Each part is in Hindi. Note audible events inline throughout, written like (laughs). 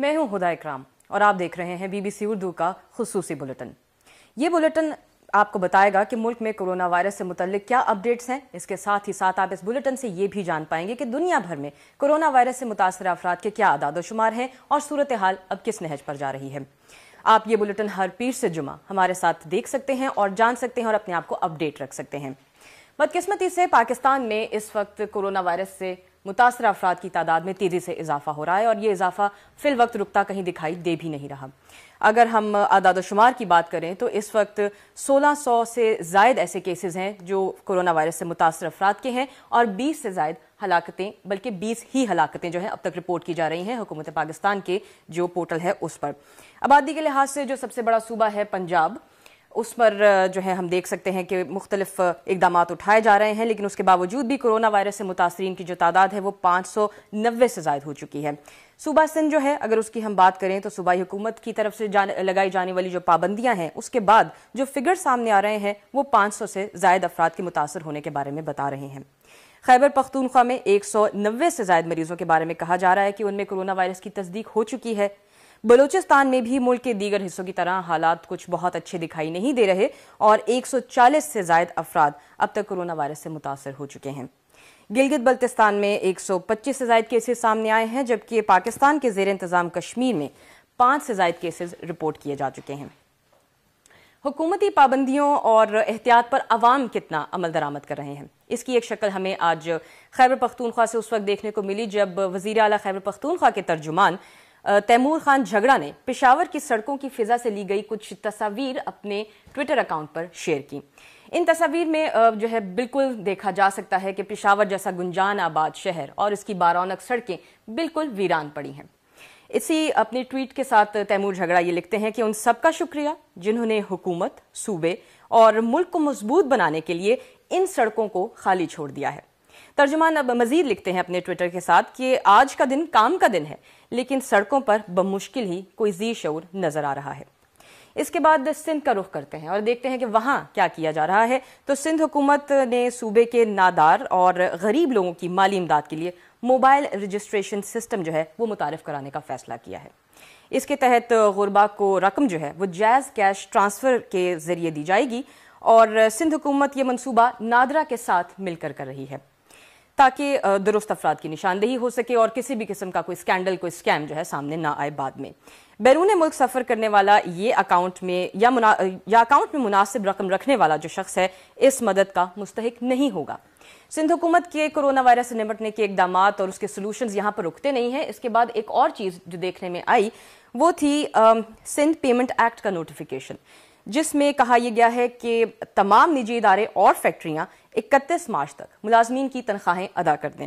मैं हूं हुदा इकराम और आप देख रहे हैं बीबीसी उर्दू का खसूसी बुलेटिन ये बुलेटिन आपको बताएगा कि मुल्क में कोरोना वायरस से मुतलिक क्या अपडेट्स हैं इसके साथ ही साथ आप इस बुलेटिन से ये भी जान पाएंगे कि दुनिया भर में कोरोना वायरस से मुतासर अफराद के क्या आदादोशुमार शुमार हैं और सूरत हाल अब किस नहज पर जा रही है आप ये बुलेटिन हर पीर से जुमा हमारे साथ देख सकते हैं और जान सकते हैं और अपने आप को अपडेट रख सकते हैं बदकिस्मती से पाकिस्तान में इस वक्त कोरोना वायरस से मुतासर अफराद की तादाद में तेज़ी से इजाफा हो रहा है और ये इजाफा फिल वक्त रुकता कहीं दिखाई दे भी नहीं रहा अगर हम आदाद शुमार की बात करें तो इस वक्त 1600 से जायद ऐसे केसेस हैं जो कोरोना वायरस से मुतासर अफराद के हैं और 20 से जायद हलाकतें बल्कि 20 ही हलाकतें जो हैं अब तक रिपोर्ट की जा रही हैं हुकूमत पाकिस्तान के जो पोर्टल है उस पर आबादी के लिहाज से जो सबसे बड़ा सूबा है पंजाब उस पर जो है हम देख सकते हैं कि मुख्तलिफ इकदाम उठाए जा रहे हैं लेकिन उसके बावजूद भी कोरोना वायरस से मुतासरीन की जो तादाद है वो पाँच सौ नब्बे से ज़ायद हो चुकी है सूबा सिंध जो है अगर उसकी हम बात करें तो सूबाई हुकूमत की तरफ से जान, लगाई जाने वाली जो पाबंदियां हैं उसके बाद जो फिगर सामने आ रहे हैं वो पाँच सौ से जायद अफराद के मुतासर होने के बारे में बता रहे हैं खैबर पख्तूनख्वा में एक सौ नब्बे से जायद मरीजों के बारे में कहा जा रहा है कि उनमें कोरोना वायरस की तस्दीक हो चुकी है बलूचिस्तान में भी मुल्क के दीगर हिस्सों की तरह हालात कुछ बहुत अच्छे दिखाई नहीं दे रहे और 140 से ज्यादा अफराद अब तक कोरोना वायरस से मुतासर हो चुके हैं गिलगित बल्तिस्तान में 125 से जायद केसेज सामने आए हैं जबकि पाकिस्तान के जेर इंतजाम कश्मीर में पांच से जायद केसेज रिपोर्ट किए जा चुके हैं हुकूमती पाबंदियों और एहतियात पर अवाम कितना अमल दरामद कर रहे हैं इसकी एक शक्ल हमें आज खैबर पख्तूनख्वा से उस वक्त देखने को मिली जब वजीर अला खैबर पख्तूनख्वा के तर्जुमान तैमूर खान झगड़ा ने पिशावर की सड़कों की फिजा से ली गई कुछ तस्वीर अपने ट्विटर अकाउंट पर शेयर की इन तस्वीर में जो है बिल्कुल देखा जा सकता है कि पिशावर जैसा गुंजान आबाद शहर और इसकी बारौनक सड़कें बिल्कुल वीरान पड़ी हैं इसी अपने ट्वीट के साथ तैमूर झगड़ा ये लिखते हैं कि उन सबका शुक्रिया जिन्होंने हुकूमत सूबे और मुल्क को मजबूत बनाने के लिए इन सड़कों को खाली छोड़ दिया है तर्जुमान अब मजीद लिखते हैं अपने ट्विटर के साथ कि आज का दिन काम का दिन है लेकिन सड़कों पर बमुश्किल ही कोई जी शूर नजर आ रहा है इसके बाद सिंध का रुख करते हैं और देखते हैं कि वहां क्या किया जा रहा है तो सिंध हुकूमत ने सूबे के नादार और गरीब लोगों की माली इमदाद के लिए मोबाइल रजिस्ट्रेशन सिस्टम जो है वो मुतारफ कराने का फैसला किया है इसके तहत गुरबा को रकम जो है वो जायज कैश ट्रांसफ़र के ज़रिए दी जाएगी और सिंध हुकूमत ये मनसूबा नादरा के साथ मिलकर कर रही है ताकि दुरुस्त अफराद की निशानदेही हो सके और किसी भी किस्म का कोई स्कैंडल कोई स्कैम जो है सामने ना आए बाद में बैरून मुल्क सफर करने वाला ये अकाउंट में या मुना या अकाउंट में मुनासिब रकम रखने वाला जो शख्स है इस मदद का मुस्तक नहीं होगा सिंध हुकूमत के कोरोना वायरस से निपटने के इकदाम और उसके सोल्यूशन यहाँ पर रुकते नहीं है इसके बाद एक और चीज़ जो देखने में आई वो थी सिंध पेमेंट एक्ट का नोटिफिकेशन जिसमें कहा यह गया है कि तमाम निजी इदारे और फैक्ट्रियां इकतीस मार्च तक मुलाजमीन की तनख्वाहें अदा कर दें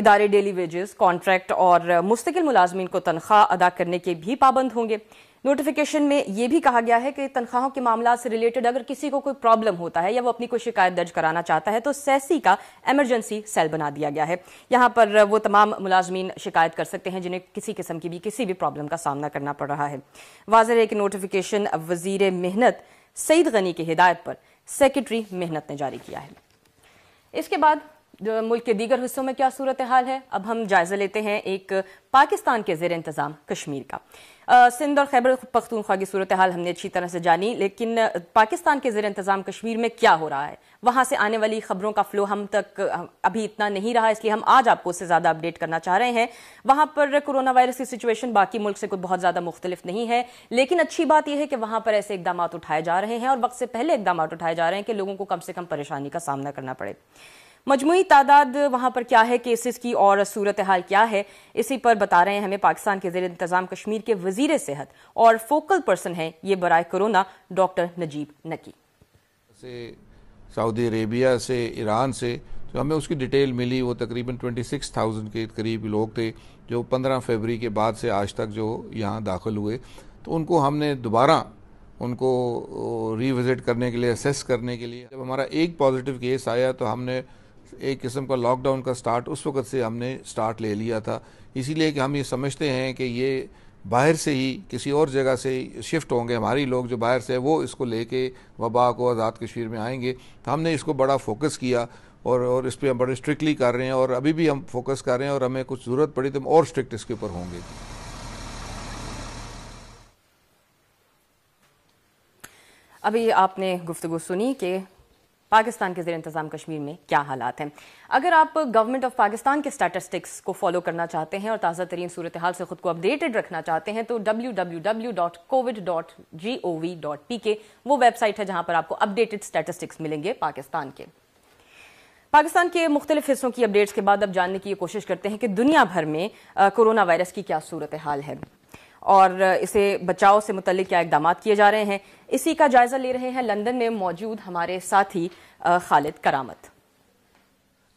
इदारे डेली वेजेस कॉन्ट्रैक्ट और मुस्तकिल मुलाजमीन को तनख्वाह अदा करने के भी पाबंद होंगे नोटिफिकेशन में ये भी कहा गया है कि तनख्वाहों के मामला से रिलेटेड अगर किसी को कोई प्रॉब्लम होता है या वो अपनी कोई शिकायत दर्ज कराना चाहता है तो सैसी का एमरजेंसी सेल बना दिया गया है यहाँ पर वो तमाम मुलाजमीन शिकायत कर सकते हैं जिन्हें किसी किस्म की भी किसी भी प्रॉब्लम का सामना करना पड़ रहा है वाजह है कि नोटिफिकेशन वजीर मेहनत सईद गनी की हिदायत पर सेक्रेटरी मेहनत ने जारी किया है इसके बाद मुल्क के दीगर हिस्सों में क्या सूरत हाल है अब हम जायजा लेते हैं एक पाकिस्तान के जेर इंतज़ाम कश्मीर का सिंध और खैबर पख्तूनख्वा की सूरत हाल हमने अच्छी तरह से जानी लेकिन पाकिस्तान के जेर इंतज़ाम कश्मीर में क्या हो रहा है वहाँ से आने वाली खबरों का फ्लो हम तक अभी इतना नहीं रहा इसलिए हम आज आपको उससे ज़्यादा अपडेट करना चाह रहे हैं वहाँ पर कोरोना वायरस की सिचुएशन बाकी मुल्क से कुछ बहुत ज़्यादा मुख्तलिफ नहीं है लेकिन अच्छी बात यह है कि वहाँ पर ऐसे इकदाम उठाए जा रहे हैं और वक्त से पहले इकदाम उठाए जा रहे हैं कि लोगों को कम से कम परेशानी का सामना करना पड़े मजमू तादाद वहाँ पर क्या है केसेस की और सूरत हाल क्या है इसी पर बता रहे हैं हमें पाकिस्तान के जेर इंतजाम कश्मीर के वजीर सेहत और फोकल पर्सन हैं ये बरए कोरोना डॉक्टर नजीब नकी से सऊदी अरेबिया से ईरान से तो हमें उसकी डिटेल मिली वो तकरीबन 26,000 के करीब लोग थे जो 15 फरवरी के बाद से आज तक जो यहाँ दाखिल हुए तो उनको हमने दोबारा उनको रिविज़िट करने के लिए असेस करने के लिए जब हमारा एक पॉजिटिव केस आया तो हमने एक किस्म का लॉकडाउन का स्टार्ट उस वक़्त से हमने स्टार्ट ले लिया था इसीलिए कि हम ये समझते हैं कि ये बाहर से ही किसी और जगह से शिफ्ट होंगे हमारे लोग जो बाहर से हैं वो इसको लेके वबा को आज़ाद कश्मीर में आएंगे तो हमने इसको बड़ा फोकस किया और और इस पर हम बड़े स्ट्रिक्टली कर रहे हैं और अभी भी हम फोकस कर रहे हैं और हमें कुछ ज़रूरत पड़ी तो हम और स्ट्रिक्ट इसके ऊपर होंगे अभी आपने गुफ्तु सुनी कि पाकिस्तान के जेर इंतजाम कश्मीर में क्या हालात हैं अगर आप गवर्नमेंट ऑफ पाकिस्तान के स्टैटिस्टिक्स को फॉलो करना चाहते हैं और ताज़ा तरीन सूरत हाल से खुद को अपडेटेड रखना चाहते हैं तो W W W dot covid dot G O V dot P K वो वेबसाइट है जहां पर आपको अपडेटेड स्टैटिस्टिक्स मिलेंगे पाकिस्तान के पाकिस्तान के मुख्तलिफ हिस्सों की अपडेट्स के बाद अब जानने की कोशिश करते हैं कि दुनिया भर में कोरोना वायरस की क्या सूरत हाल है और इसे बचाव से मुतल क्या इकदाम किए जा रहे हैं इसी का जायजा ले रहे हैं लंदन में मौजूद हमारे साथी खालिद करामत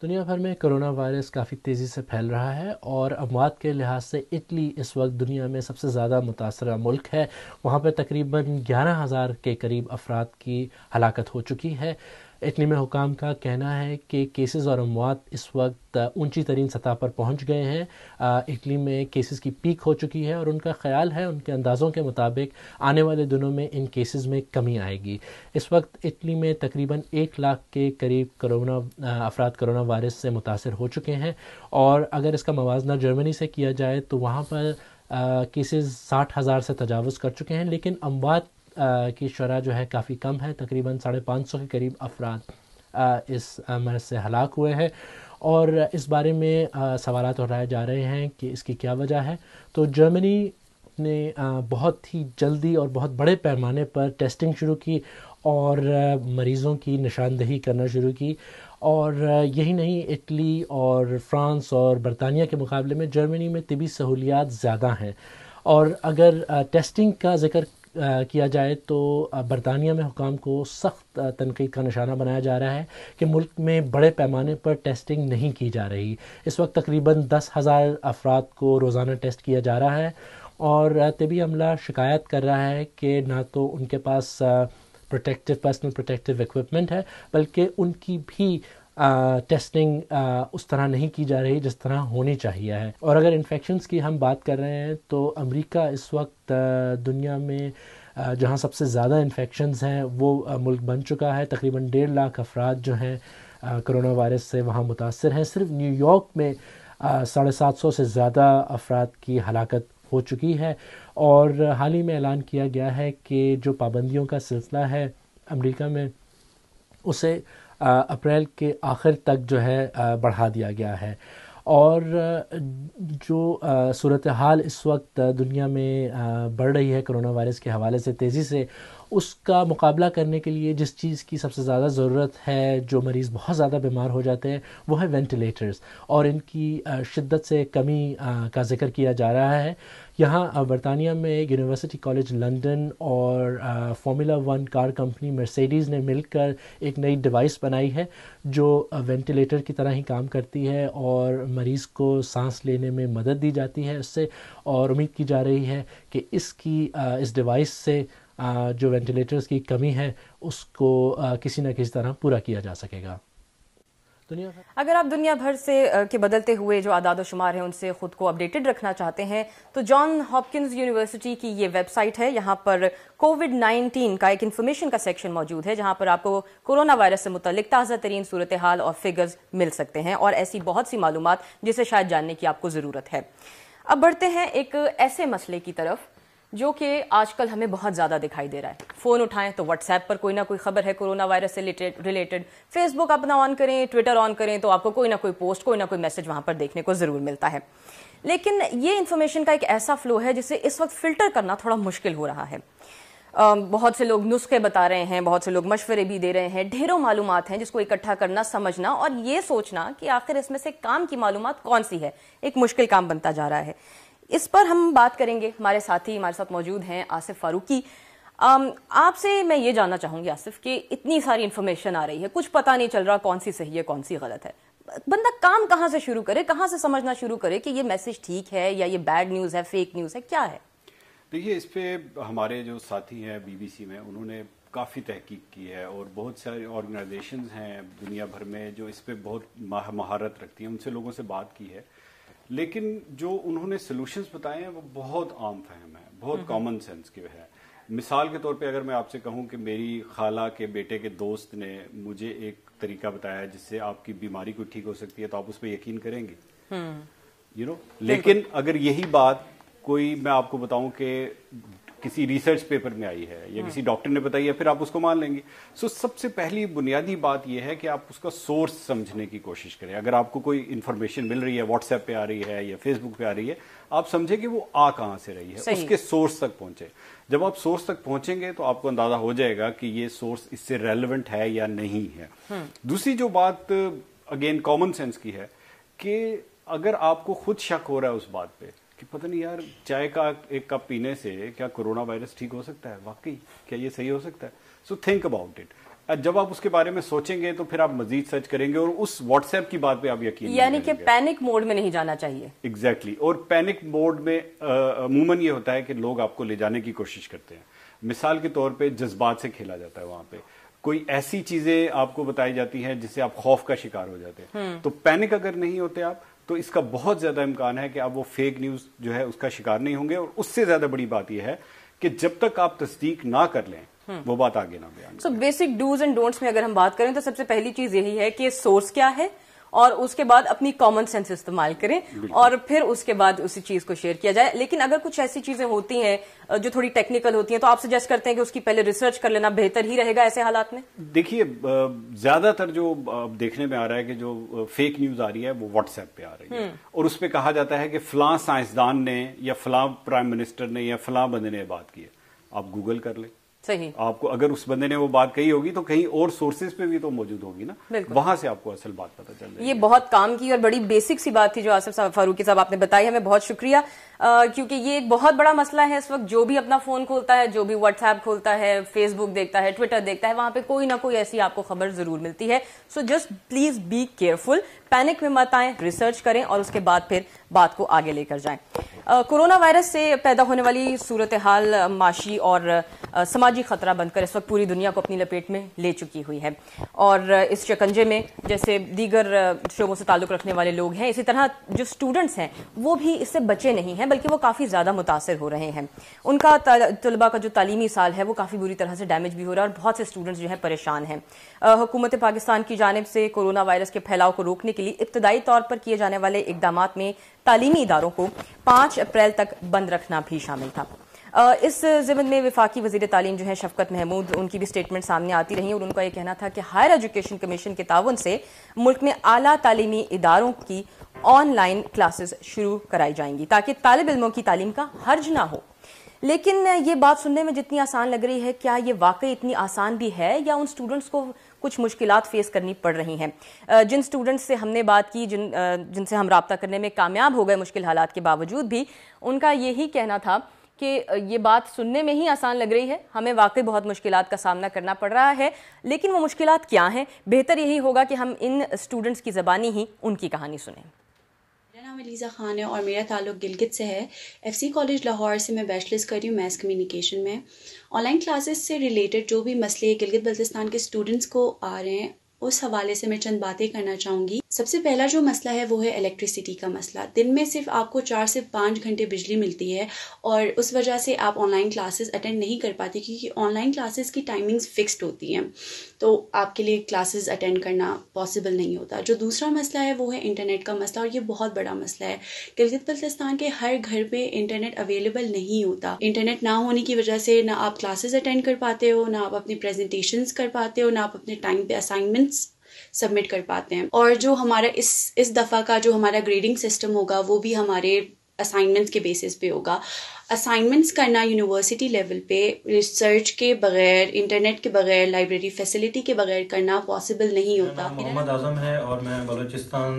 दुनिया भर में कोरोना वायरस काफ़ी तेज़ी से फैल रहा है और अमवात के लिहाज से इटली इस वक्त दुनिया में सबसे ज़्यादा मुतासर मुल्क है वहाँ पर तकरीबन ग्यारह हज़ार के करीब अफराद की हलाकत हो चुकी है इटली में हुकाम का कहना है कि केसेस और अमवात इस वक्त ऊंची तरीन सतह पर पहुंच गए हैं इटली में केसेस की पीक हो चुकी है और उनका ख्याल है उनके अंदाज़ों के मुताबिक आने वाले दिनों में इन केसेस में कमी आएगी इस वक्त इटली में तकरीबन एक लाख के करीब करोना अफराद करोना वायरस से मुतासर हो चुके हैं और अगर इसका मुवजना जर्मनी से किया जाए तो वहाँ पर केसेस साठ हज़ार से तजावज़ कर चुके हैं लेकिन अमवात की शरह जो है काफ़ी कम है तकरीबन साढ़े पाँच सौ के करीब अफराद इस मरज़ से हलाक हुए हैं और इस बारे में सवाल उठाए जा रहे हैं कि इसकी क्या वजह है तो जर्मनी ने बहुत ही जल्दी और बहुत बड़े पैमाने पर टेस्टिंग शुरू की और मरीज़ों की निशानदही करना शुरू की और यही नहीं इटली और फ्रांस और बरतानिया के मुकाबले में जर्मनी में तबी सहूलियात ज़्यादा हैं और अगर टेस्टिंग का जिक्र किया जाए तो बरतानिया में हुकाम को सख्त तनकीद का निशाना बनाया जा रहा है कि मुल्क में बड़े पैमाने पर टेस्टिंग नहीं की जा रही इस वक्त तकरीबन दस हज़ार अफराद को रोज़ाना टेस्ट किया जा रहा है और तबी अमला शिकायत कर रहा है कि ना तो उनके पास प्रोटेक्टिव पर्सनल प्रोटेक्टिव इक्विपमेंट है बल्कि उनकी भी टेस्टिंग उस तरह नहीं की जा रही जिस तरह होनी चाहिए है और अगर इन्फेक्शन की हम बात कर रहे हैं तो अमरीका इस वक्त दुनिया में जहाँ सबसे ज़्यादा इन्फेक्शन हैं वो मुल्क बन चुका है तकरीबन डेढ़ लाख अफराद जो हैं करोना वायरस से वहाँ मुतासर हैं सिर्फ न्यूयॉर्क में साढ़े सात सौ से ज़्यादा अफराद की हलाकत हो चुकी है और हाल ही में ऐलान किया गया है कि जो पाबंदियों का सिलसिला है अमरीका में उसे अप्रैल के आखिर तक जो है बढ़ा दिया गया है और जो सूरत हाल इस वक्त दुनिया में बढ़ रही है कोरोना वायरस के हवाले से तेज़ी से उसका मुकाबला करने के लिए जिस चीज़ की सबसे ज़्यादा ज़रूरत है जो मरीज़ बहुत ज़्यादा बीमार हो जाते हैं वो है वेंटिलेटर्स और इनकी शिद्दत से कमी का जिक्र किया जा रहा है यहाँ बरतानिया में यूनिवर्सिटी कॉलेज लंदन और formula one car company Mercedes ने मिलकर एक नई डिवाइस बनाई है जो वेंटिलेटर की तरह ही काम करती है और मरीज़ को सांस लेने में मदद दी जाती है उससे और उम्मीद की जा रही है कि इसकी इस डिवाइस से जो वेंटिलेटर्स की कमी है उसको किसी न किसी तरह पूरा किया जा सकेगा अगर आप दुनिया भर से के बदलते हुए जो आदाद शुमार हैं उनसे खुद को अपडेटेड रखना चाहते हैं तो जॉन हॉपकिंस यूनिवर्सिटी की ये वेबसाइट है यहाँ पर कोविड 19 का एक इन्फॉर्मेशन का सेक्शन मौजूद है जहाँ पर आपको कोरोना वायरस से मुतलिक ताज़ा तरीन सूरत हाल और फिगर्स मिल सकते हैं और ऐसी बहुत सी मालूम जिसे शायद जानने की आपको ज़रूरत है अब बढ़ते हैं एक ऐसे मसले की तरफ जो कि आजकल हमें बहुत ज़्यादा दिखाई दे रहा है फ़ोन उठाएं तो व्हाट्सएप पर कोई ना कोई खबर है कोरोना वायरस से रिलेटेड फेसबुक अपना ऑन करें ट्विटर ऑन करें तो आपको कोई ना कोई पोस्ट कोई ना कोई मैसेज वहां पर देखने को ज़रूर मिलता है लेकिन ये इन्फॉर्मेशन का एक ऐसा फ्लो है जिसे इस वक्त फिल्टर करना थोड़ा मुश्किल हो रहा है बहुत से लोग नुस्खे बता रहे हैं बहुत से लोग मशवरे भी दे रहे हैं ढेरों मालूम हैं जिसको इकट्ठा करना समझना और ये सोचना कि आखिर इसमें से काम की मालूम कौन सी है एक मुश्किल काम बनता जा रहा है इस पर हम बात करेंगे हमारे साथी हमारे साथ मौजूद हैं आसिफ फारूकी आपसे मैं ये जानना चाहूंगी आसिफ कि इतनी सारी इंफॉर्मेशन आ रही है कुछ पता नहीं चल रहा कौन सी सही है कौन सी गलत है बंदा काम कहाँ से शुरू करे कहाँ से समझना शुरू करे कि ये मैसेज ठीक है या ये बैड न्यूज़ है फेक न्यूज़ है क्या है देखिए इस पर हमारे जो साथी हैं बीबीसी में उन्होंने काफ़ी तहकीक की है और बहुत सारे ऑर्गेनाइजेशंस हैं दुनिया भर में जो इस पर बहुत महारत रखती हैं उनसे लोगों से बात की है लेकिन जो उन्होंने सोल्यूशंस बताए हैं वो बहुत आम फहम है बहुत कॉमन सेंस के है मिसाल के तौर पे अगर मैं आपसे कहूं कि मेरी खाला के बेटे के दोस्त ने मुझे एक तरीका बताया जिससे आपकी बीमारी को ठीक हो सकती है तो आप उस पर यकीन करेंगे यू हम्म। नो लेकिन अगर यही बात कोई मैं आपको बताऊं कि किसी रिसर्च पेपर में आई है या हाँ। किसी डॉक्टर ने बताई है फिर आप उसको मान लेंगे सो so, सबसे पहली बुनियादी बात यह है कि आप उसका सोर्स समझने की कोशिश करें अगर आपको कोई इन्फॉर्मेशन मिल रही है व्हाट्सएप पे आ रही है या फेसबुक पे आ रही है आप समझे कि वो आ कहाँ से रही है उसके सोर्स तक पहुंचे जब आप सोर्स तक पहुंचेंगे तो आपको अंदाजा हो जाएगा कि ये सोर्स इससे रेलिवेंट है या नहीं है हाँ। दूसरी जो बात अगेन कॉमन सेंस की है कि अगर आपको खुद शक हो रहा है उस बात पे कि पता नहीं यार चाय का एक कप पीने से क्या कोरोना वायरस ठीक हो सकता है वाकई क्या ये सही हो सकता है सो थिंक अबाउट इट जब आप उसके बारे में सोचेंगे तो फिर आप मजीद सर्च करेंगे और उस व्हाट्सएप की बात पे आप यकीन यानी कि पैनिक मोड में नहीं जाना चाहिए एग्जैक्टली exactly. और पैनिक मोड में अमूमन ये होता है कि लोग आपको ले जाने की कोशिश करते हैं मिसाल के तौर पे जज्बात से खेला जाता है वहां पे कोई ऐसी चीजें आपको बताई जाती हैं जिससे आप खौफ का शिकार हो जाते हैं हम्म। तो पैनिक अगर नहीं होते आप तो इसका बहुत ज़्यादा इम्कान है कि आप वो फेक न्यूज़ जो है उसका शिकार नहीं होंगे और उससे ज़्यादा बड़ी बात यह है कि जब तक आप तस्दीक ना कर लें हम्म। वो बात आगे ना बयान so basic dos and don'ts में अगर हम बात करें तो सबसे पहली चीज यही है कि सोर्स क्या है और उसके बाद अपनी कॉमन सेंस इस्तेमाल करें और फिर उसके बाद उसी चीज को शेयर किया जाए लेकिन अगर कुछ ऐसी चीजें होती हैं जो थोड़ी टेक्निकल होती हैं तो आप सजेस्ट करते हैं कि उसकी पहले रिसर्च कर लेना बेहतर ही रहेगा ऐसे हालात में देखिए ज्यादातर जो देखने में आ रहा है कि जो फेक न्यूज आ रही है वो व्हाट्सएप पे आ रही है हम्म। और उसपे कहा जाता है कि फला साइंसदान ने या फला प्राइम मिनिस्टर ने या फला बंद ने बात की है आप गूगल कर लें सही आपको अगर उस बंदे ने वो बात कही होगी तो कहीं और सोर्सेज पे भी तो मौजूद होगी ना वहां से आपको असल बात पता चल ये बहुत काम की और बड़ी बेसिक सी बात थी जो आसिफ साहब फारूकी साहब आपने बताई हमें बहुत शुक्रिया क्योंकि ये एक बहुत बड़ा मसला है इस वक्त जो भी अपना फोन खोलता है जो भी व्हाट्सएप खोलता है फेसबुक देखता है ट्विटर देखता है वहां पर कोई ना कोई ऐसी आपको खबर जरूर मिलती है so just please be careful panic में मत आए रिसर्च करें और उसके बाद फिर बात को आगे लेकर जाएं कोरोना वायरस से पैदा होने वाली सूरत हाल माशी और समाजी खतरा बनकर इस वक्त पूरी दुनिया को अपनी लपेट में ले चुकी हुई है और इस शिकंजे में जैसे दीगर शोबों से ताल्लुक रखने वाले लोग हैं इसी तरह जो स्टूडेंट्स हैं वो भी इससे बचे नहीं हैं बल्कि वो काफ़ी ज़्यादा मुतासर हो रहे हैं उनका तलबा का जो तालीमी साल है वो काफ़ी बुरी तरह से डैमेज भी हो रहा है और बहुत से स्टूडेंट्स जो है परेशान हैं हुकूमत पाकिस्तान की जानब से कोरोना वायरस के फैलाव को रोकने के लिए इब्तदाई तौर पर किए जाने वाले इकदाम में तालीमी इदारों को पाँच अप्रैल तक बंद रखना भी शामिल था इस जमन में वफाकी वजीर तालीम जो है शफकत महमूद उनकी भी स्टेटमेंट सामने आती रही और उनका यह कहना था कि हायर एजुकेशन कमीशन के ताउन से मुल्क में आला तालीमी इदारों की ऑनलाइन क्लासेस शुरू कराई जाएंगी ताकि तालब इलमों की तालीम का हर्ज ना हो लेकिन ये बात सुनने में जितनी आसान लग रही है क्या ये वाकई इतनी आसान भी है या उन स्टूडेंट्स को कुछ मुश्किल फेस करनी पड़ रही हैं जिन स्टूडेंट्स से हमने बात की जिन जिनसे हम रबता करने में कामयाब हो गए मुश्किल हालात के बावजूद भी उनका यही कहना था कि ये बात सुनने में ही आसान लग रही है हमें वाकई बहुत मुश्किल का सामना करना पड़ रहा है लेकिन वो मुश्किल क्या हैं बेहतर यही होगा कि हम इन स्टूडेंट्स की ज़बानी ही उनकी कहानी सुनें नाम अलीज़ा ख़ान है और मेरा ताल्लुक गिलगित से है एफसी कॉलेज लाहौर से मैं बैचलर्स कर रही हूँ मैथ कम्युनिकेशन में ऑनलाइन क्लासेस से रिलेटेड जो भी मसले गिलगित बल्तिस्तान के स्टूडेंट्स को आ रहे हैं उस हवाले से मैं चंद बातें करना चाहूंगी सबसे पहला जो मसला है वो है इलेक्ट्रिसिटी का मसला दिन में सिर्फ आपको चार से पाँच घंटे बिजली मिलती है और उस वजह से आप ऑनलाइन क्लासेस अटेंड नहीं कर पाते क्योंकि ऑनलाइन क्लासेस की टाइमिंग्स फिक्स्ड होती हैं तो आपके लिए क्लासेस अटेंड करना पॉसिबल नहीं होता जो दूसरा मसला है वो है इंटरनेट का मसला और ये बहुत बड़ा मसला है गिलगित बल्तिस्तान के हर घर में इंटरनेट अवेलेबल नहीं होता इंटरनेट ना होने की वजह से ना आप क्लासेस अटेंड कर पाते हो ना आप अपनी प्रेजेंटेशन कर पाते हो ना आप अपने टाइम पे असाइनमेंट सबमिट कर पाते हैं और जो हमारा इस इस दफ़ा का जो हमारा ग्रेडिंग सिस्टम होगा वो भी हमारे असाइनमेंट्स के बेसिस पे होगा असाइनमेंट्स करना यूनिवर्सिटी लेवल पे रिसर्च के बगैर इंटरनेट के बगैर लाइब्रेरी फैसिलिटी के बगैर करना पॉसिबल नहीं होता मोहम्मद आजम है और मैं बलूचिस्तान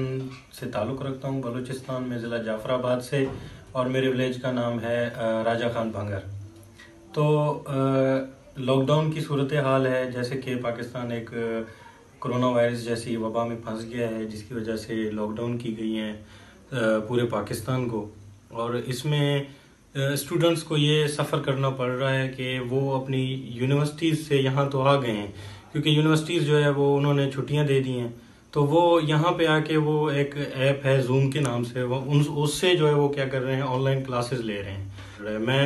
से ताल्लुक़ रखता हूँ बलूचिस्तान में ज़िला जाफराबाद से और मेरे विलेज का नाम है राजा खान भंगर तो लॉकडाउन की सूरत हाल है जैसे कि पाकिस्तान एक कोरोना वायरस जैसी वबा में फंस गया है जिसकी वजह से लॉकडाउन की गई है पूरे पाकिस्तान को और इसमें स्टूडेंट्स को ये सफ़र करना पड़ रहा है कि वो अपनी यूनिवर्सिटीज़ से यहाँ तो आ गए हैं क्योंकि यूनिवर्सिटीज़ जो है वो उन्होंने छुट्टियाँ दे दी हैं तो वो यहाँ पे आके वो एक ऐप है जूम के नाम से वो उन उससे जो है वो क्या कर रहे हैं ऑनलाइन क्लासेस ले रहे हैं मैं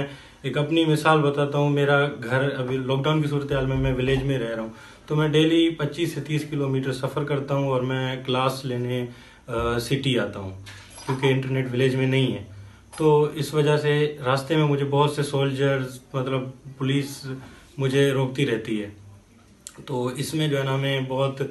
एक अपनी मिसाल बताता हूँ मेरा घर अभी लॉकडाउन की सूरत हाल में मैं विलेज में रह रहा हूँ तो मैं डेली 25 से 30 किलोमीटर सफ़र करता हूँ और मैं क्लास लेने आ, सिटी आता हूँ क्योंकि इंटरनेट विलेज में नहीं है तो इस वजह से रास्ते में मुझे बहुत से सोल्जर्स मतलब पुलिस मुझे रोकती रहती है तो इसमें जो है ना हमें बहुत आ,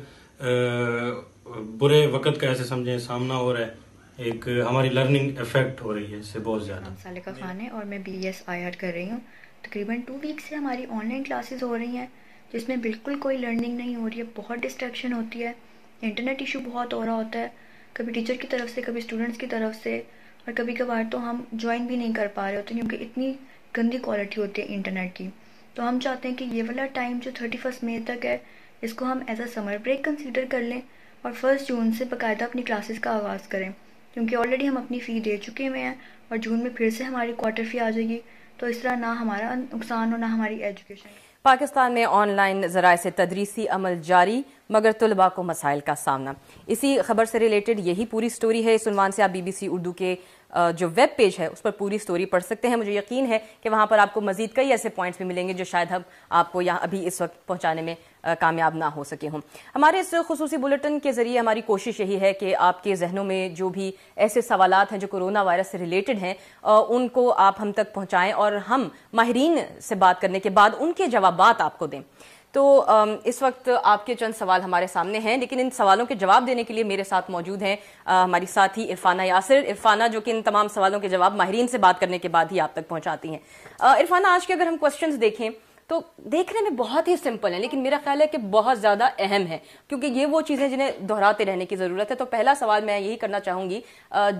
बुरे वक़्त का ऐसे समझें सामना हो रहा है एक हमारी लर्निंग इफेक्ट हो रही है इससे बहुत ज़्यादा सालिका खान है और मैं बी एस आई आर कर रही हूँ तकरीबन टू वीक से हमारी ऑनलाइन क्लासेस हो रही हैं इसमें बिल्कुल कोई लर्निंग नहीं हो रही है बहुत डिस्ट्रैक्शन होती है इंटरनेट इशू बहुत हो रहा होता है कभी टीचर की तरफ से कभी स्टूडेंट्स की तरफ से और कभी कभार तो हम ज्वाइन भी नहीं कर पा रहे होते क्योंकि इतनी गंदी क्वालिटी होती है इंटरनेट की तो हम चाहते हैं कि ये वाला टाइम जो थर्टी फर्स्ट मई तक है इसको हम as a summer break consider कर लें और फर्स्ट जून से बाकायदा अपनी क्लासेस का आगाज़ करें क्योंकि ऑलरेडी हम अपनी फ़ी दे चुके हुए हैं और जून में फिर से हमारी क्वार्टर फ़ी आ जाएगी तो इस तरह ना हमारा नुकसान हो ना हमारी एजुकेशन पाकिस्तान में ऑनलाइन जराये से तदरीसी अमल जारी मगर तलबा को मसाइल का सामना इसी खबर से रिलेटेड यही पूरी स्टोरी है इस उनवान से आप बीबीसी उर्दू के जो वेब पेज है उस पर पूरी स्टोरी पढ़ सकते हैं मुझे यकीन है कि वहाँ पर आपको मजीद कई ऐसे पॉइंट्स भी मिलेंगे जो शायद हम आपको यहाँ अभी इस वक्त पहुँचाने में कामयाब ना हो सके हों हमारे इस खसूसी बुलेटिन के ज़रिए हमारी कोशिश यही है कि आपके जहनों में जो भी ऐसे सवाल हैं जो कोरोना वायरस से रिलेटेड हैं उनको आप हम तक पहुँचाएँ और हम माहरीन से बात करने के बाद उनके जवाब आपको दें तो इस वक्त आपके चंद सवाल हमारे सामने हैं लेकिन इन सवालों के जवाब देने के लिए मेरे साथ मौजूद हैं हमारी साथी इरफाना यासिर इरफाना जो कि इन तमाम सवालों के जवाब माहरीन से बात करने के बाद ही आप तक पहुंचाती हैं इरफाना आज के अगर हम क्वेश्चन देखें तो देखने में बहुत ही सिंपल है लेकिन मेरा ख्याल है कि बहुत ज़्यादा अहम है क्योंकि ये वो चीज़ें जिन्हें दोहराते रहने की ज़रूरत है तो पहला सवाल मैं यही करना चाहूंगी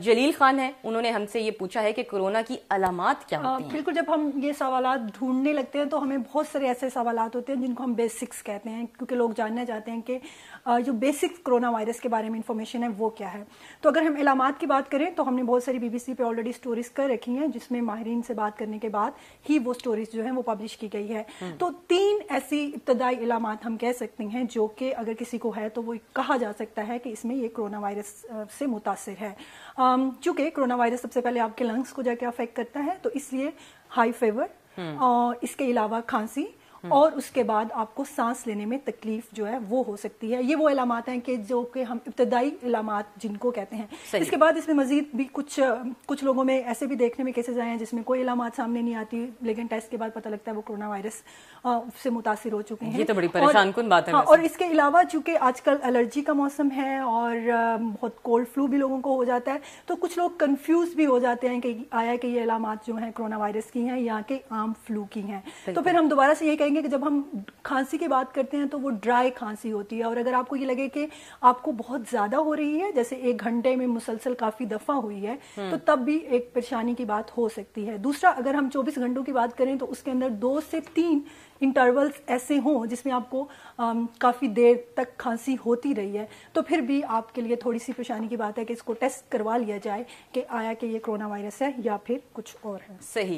जलील खान है उन्होंने हमसे ये पूछा है कि कोरोना की अलामत क्या होती बिल्कुल जब हम ये सवाल ढूंढने लगते हैं तो हमें बहुत सारे ऐसे सवाल होते हैं जिनको हम बेसिक्स कहते हैं क्योंकि लोग जानना चाहते हैं कि जो बेसिक कोरोना वायरस के बारे में इंफॉर्मेशन है वो क्या है तो अगर हम अलामत की बात करें तो हमने बहुत सारी बीबीसी पे ऑलरेडी स्टोरीज कर रखी हैं जिसमें माहरीन से बात करने के बाद ही वो स्टोरीज जो है वो पब्लिश की गई है हम्म। तो तीन ऐसी इब्तदाई इलामत हम कह सकते हैं जो कि अगर किसी को है तो वो कहा जा सकता है कि इसमें ये कोरोना वायरस से मुतासर है चूंकि कोरोना वायरस सबसे पहले आपके लंग्स को जाके अफेक्ट करता है तो इसलिए हाई फेवर और इसके अलावा खांसी हम्म। और उसके बाद आपको सांस लेने में तकलीफ जो है वो हो सकती है ये वो इलामत हैं कि जो कि हम इब्तदाई इलामत जिनको कहते हैं इसके बाद इसमें मजीद भी कुछ कुछ लोगों में ऐसे भी देखने में केसेज आए हैं जिसमें कोई इलामत सामने नहीं आती लेकिन टेस्ट के बाद पता लगता है वो कोरोना वायरस से मुतासर हो चुके हैं ये तो बड़ी परेशान कुन बात है हाँ, और इसके अलावा चूंकि आजकल एलर्जी का मौसम है और बहुत कोल्ड फ्लू भी लोगों को हो जाता है तो कुछ लोग कंफ्यूज भी हो जाते हैं कि आया कि ये इलामत जो है कोरोना वायरस की है या कि आम फ्लू की है तो फिर हम दोबारा से ये कहेंगे देखेंगे कि जब हम खांसी की बात करते हैं तो वो ड्राई खांसी होती है और अगर आपको ये लगे कि आपको बहुत ज्यादा हो रही है जैसे एक घंटे में मुसलसल काफी दफा हुई है हम्म। तो तब भी एक परेशानी की बात हो सकती है दूसरा अगर हम चौबीस घंटों की बात करें तो उसके अंदर दो से तीन इंटरवल्स ऐसे हों जिसमें आपको काफ़ी देर तक खांसी होती रही है तो फिर भी आपके लिए थोड़ी सी परेशानी की बात है कि इसको टेस्ट करवा लिया जाए कि आया कि ये कोरोना वायरस है या फिर कुछ और है सही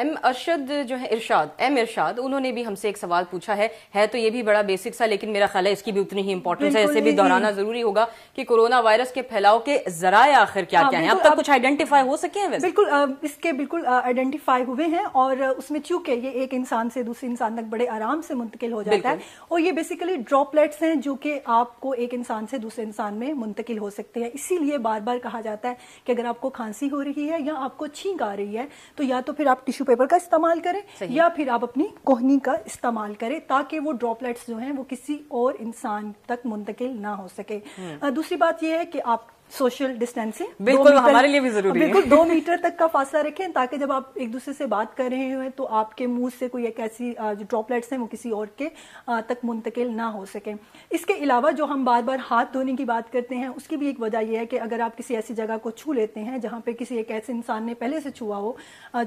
एम अरशद जो है इरशाद एम इरशाद उन्होंने भी हमसे एक सवाल पूछा है है तो ये भी बड़ा बेसिक सा लेकिन मेरा ख्याल है इसकी भी उतनी ही इंपॉर्टेंस है इसे भी दोहराना जरूरी होगा कि कोरोना वायरस के फैलाव के जराए आखिर क्या क्या है हाँ, अब तक कुछ आइडेंटिफाई हो सके हैं बिल्कुल इसके बिल्कुल आइडेंटिफाई हुए हैं और उसमें चूंकि ये एक इंसान से दूसरे इंसान तक बड़े आराम से मुंतकिल हो जाता है और ये बेसिकली ड्रॉपलेट्स हैं जो कि आपको एक इंसान से दूसरे इंसान में मुंतकिल हो सकते हैं इसीलिए बार बार कहा जाता है कि अगर आपको खांसी हो रही है या आपको छींक आ रही है तो या तो फिर आप टिश्यू पेपर का इस्तेमाल करें या फिर आप अपनी कोहनी का इस्तेमाल करें ताकि वो ड्रॉपलेट्स जो है वो किसी और इंसान तक मुंतकिल ना हो सके हम्म। दूसरी बात यह है कि आप सोशल डिस्टेंसिंग बिल्कुल हमारे लिए भी जरूरी बिल्कुल दो मीटर तक का फासला रखें ताकि जब आप एक दूसरे से बात कर रहे हैं तो आपके मुंह से कोई एक ऐसी जो ड्रॉपलेट्स हैं वो किसी और के तक मुंतकिल ना हो सके इसके अलावा जो हम बार बार हाथ धोने की बात करते हैं उसकी भी एक वजह यह है कि अगर आप किसी ऐसी जगह को छू लेते हैं जहाँ पे किसी एक ऐसे इंसान ने पहले से छुआ हो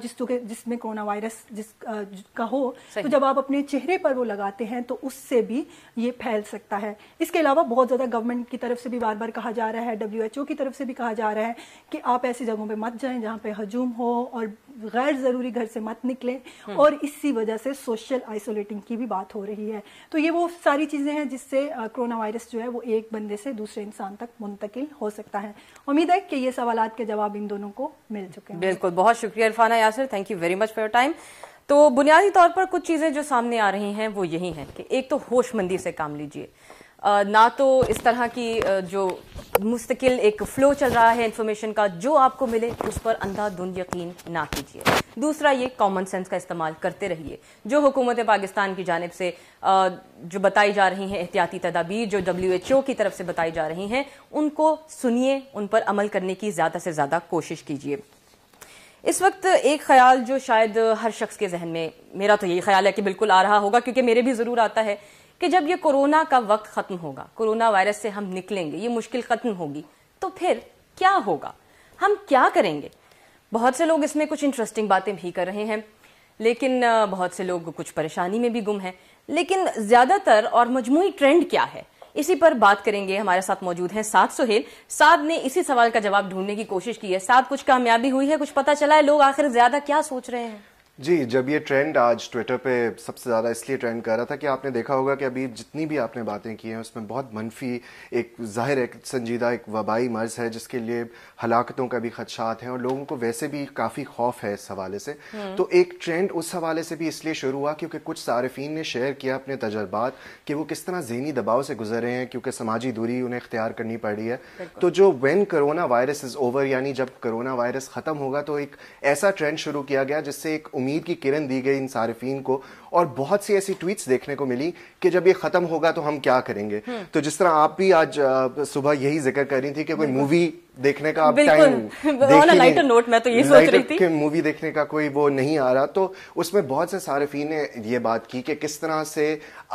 जिस तो जिसमें कोरोना वायरस जिस का हो तो जब आप अपने चेहरे पर वो लगाते हैं तो उससे भी ये फैल सकता है इसके अलावा बहुत ज्यादा गवर्नमेंट की तरफ से भी बार बार कहा जा रहा है डब्ल्यू बच्चों की तरफ से भी कहा जा रहा है कि आप ऐसी जगहों पे मत जाएं जहाँ पे हजूम हो और गैर ज़रूरी घर से मत निकलें हम्म। और इसी वजह से सोशल आइसोलेटिंग की भी बात हो रही है तो ये वो सारी चीज़ें हैं जिससे कोरोना वायरस जो है वो एक बंदे से दूसरे इंसान तक मुंतकिल हो सकता है उम्मीद है कि ये सवाल के जवाब इन दोनों को मिल चुके हैं बिल्कुल बहुत शुक्रिया Irfana Yasir thank you very much for time तो बुनियादी तौर पर कुछ चीज़ें जो सामने आ रही हैं वो यही हैं कि एक तो होशमंदी से काम लीजिए ना तो इस तरह की जो मुस्तकिल एक फ्लो चल रहा है इन्फॉर्मेशन का जो आपको मिले उस पर अंधाधुंध यकीन ना कीजिए दूसरा ये कॉमन सेंस का इस्तेमाल करते रहिए जो हुकूमत पाकिस्तान की जानब से जो बताई जा रही हैं एहतियाती तदाबीर जो डब्ल्यू एच ओ की तरफ से बताई जा रही हैं उनको सुनिए उन पर अमल करने की ज़्यादा से ज़्यादा कोशिश कीजिए इस वक्त एक ख्याल जो शायद हर शख्स के जहन में मेरा तो यही ख्याल है कि बिल्कुल आ रहा होगा क्योंकि मेरे भी ज़रूर आता है कि जब ये कोरोना का वक्त खत्म होगा कोरोना वायरस से हम निकलेंगे ये मुश्किल खत्म होगी तो फिर क्या होगा हम क्या करेंगे बहुत से लोग इसमें कुछ इंटरेस्टिंग बातें भी कर रहे हैं लेकिन बहुत से लोग कुछ परेशानी में भी गुम हैं लेकिन ज्यादातर और मजमू ट्रेंड क्या है इसी पर बात करेंगे हमारे साथ मौजूद हैं सात सुहेल साद ने इसी सवाल का जवाब ढूंढने की कोशिश की है साद कुछ कामयाबी हुई है कुछ पता चला है लोग आखिर ज्यादा क्या सोच रहे हैं जी जब ये ट्रेंड आज ट्विटर पे सबसे ज़्यादा इसलिए ट्रेंड कर रहा था कि आपने देखा होगा कि अभी जितनी भी आपने बातें की हैं उसमें बहुत मनफी एक जाहिर एक संजीदा एक वबाई मर्ज़ है जिसके लिए हलाकतों का भी खदशात हैं और लोगों को वैसे भी काफ़ी खौफ है इस हवाले से हम्म। तो एक ट्रेंड उस हवाले से भी इसलिए शुरू हुआ क्योंकि कुछ सार्फिन ने शेयर किया अपने तजर्बात कि वो किस तरह जहनी दबाव से गुजर रहे हैं क्योंकि समाजी दूरी उन्हें इख्तियार करनी पड़ रही है तो जो when corona virus is over यानी जब करोना वायरस ख़त्म होगा तो एक ऐसा ट्रेंड शुरू किया गया जिससे एक उम्मीद की किरण दी गई इन सार्फिन को और बहुत सी ऐसी ट्वीट्स देखने को मिली कि जब ये ख़त्म होगा तो हम क्या करेंगे हम्म। तो जिस तरह आप भी आज सुबह यही जिक्र कर रही थी कि कोई मूवी देखने का आप टाइम नोट (laughs) मैं तो ये सोच रही थी कि मूवी देखने का कोई वो नहीं आ रहा तो उसमें बहुत से सारफी ने ये बात की कि किस तरह से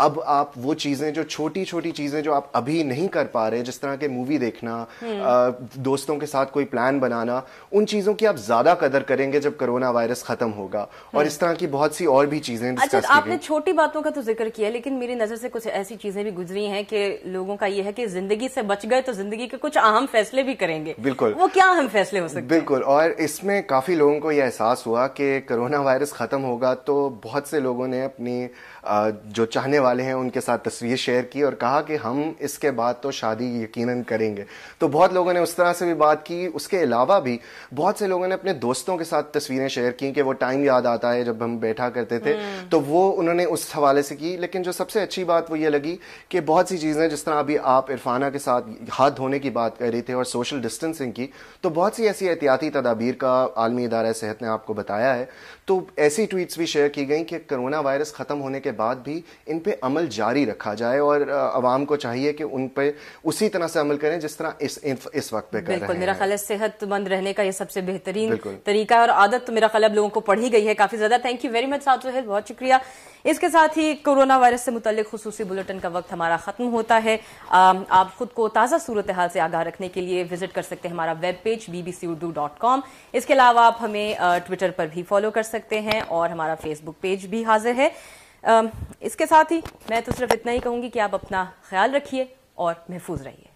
अब आप वो चीजें जो छोटी छोटी चीजें जो आप अभी नहीं कर पा रहे जिस तरह के मूवी देखना आ, हम्म। दोस्तों के साथ कोई प्लान बनाना उन चीजों की आप ज्यादा कदर करेंगे जब कोरोना वायरस खत्म होगा और हम्म। इस तरह की बहुत सी और भी चीजें अच्छा आपने छोटी बातों का तो जिक्र किया लेकिन मेरी नजर से कुछ ऐसी चीजें भी गुजरी हैं कि लोगों का ये है कि जिंदगी से बच गए तो जिंदगी के कुछ अहम फैसले भी करेंगे होंगे बिल्कुल वो क्या हम फैसले हो सकते हैं बिल्कुल और इसमें काफी लोगों को यह एहसास हुआ कि कोरोना वायरस खत्म होगा तो बहुत से लोगों ने अपनी जो चाहने वाले हैं उनके साथ तस्वीर शेयर की और कहा कि हम इसके बाद तो शादी यकीनन करेंगे तो बहुत लोगों ने उस तरह से भी बात की उसके अलावा भी बहुत से लोगों ने अपने दोस्तों के साथ तस्वीरें शेयर की कि वो टाइम याद आता है जब हम बैठा करते थे हम्म। तो वो उन्होंने उस हवाले से की लेकिन जो सबसे अच्छी बात वो ये लगी कि बहुत सी चीज़ें जिस तरह अभी आप इरफाना के साथ हाथ धोने की बात कर रहे थे और सोशल डिस्टेंसिंग की तो बहुत सी ऐसी एहतियाती तदाबीर का आलमी इदारा सेहत ने आपको बताया है तो ऐसी ट्वीट्स भी शेयर की गई कि कोरोना वायरस ख़त्म होने के बाद भी इन पे अमल जारी रखा जाए और आवाम को चाहिए कि उन पर उसी तरह से अमल करें जिस तरह इस इस वक्त पे कर बिल्कुल मेरा ख्याल सेहतमंद रहने का ये सबसे बेहतरीन तरीका और आदत तो मेरा ख्याल लोगों को पढ़ी गई है काफ़ी ज़्यादा थैंक यू वेरी मच साहब बहुत शुक्रिया इसके साथ ही कोरोना वायरस से मुतल खसूसी बुलेटिन का वक्त हमारा खत्म होता है आप खुद को ताज़ा सूरत हाल से आगाह रखने के लिए विजिट कर सकते हैं हमारा web page BBC Urdu dot com इसके अलावा आप हमें ट्विटर पर भी फॉलो कर सकते हैं और हमारा फेसबुक पेज भी हाजिर है इसके साथ ही मैं तो सिर्फ इतना ही कहूंगी कि आप अपना ख्याल रखिए और महफूज रहिए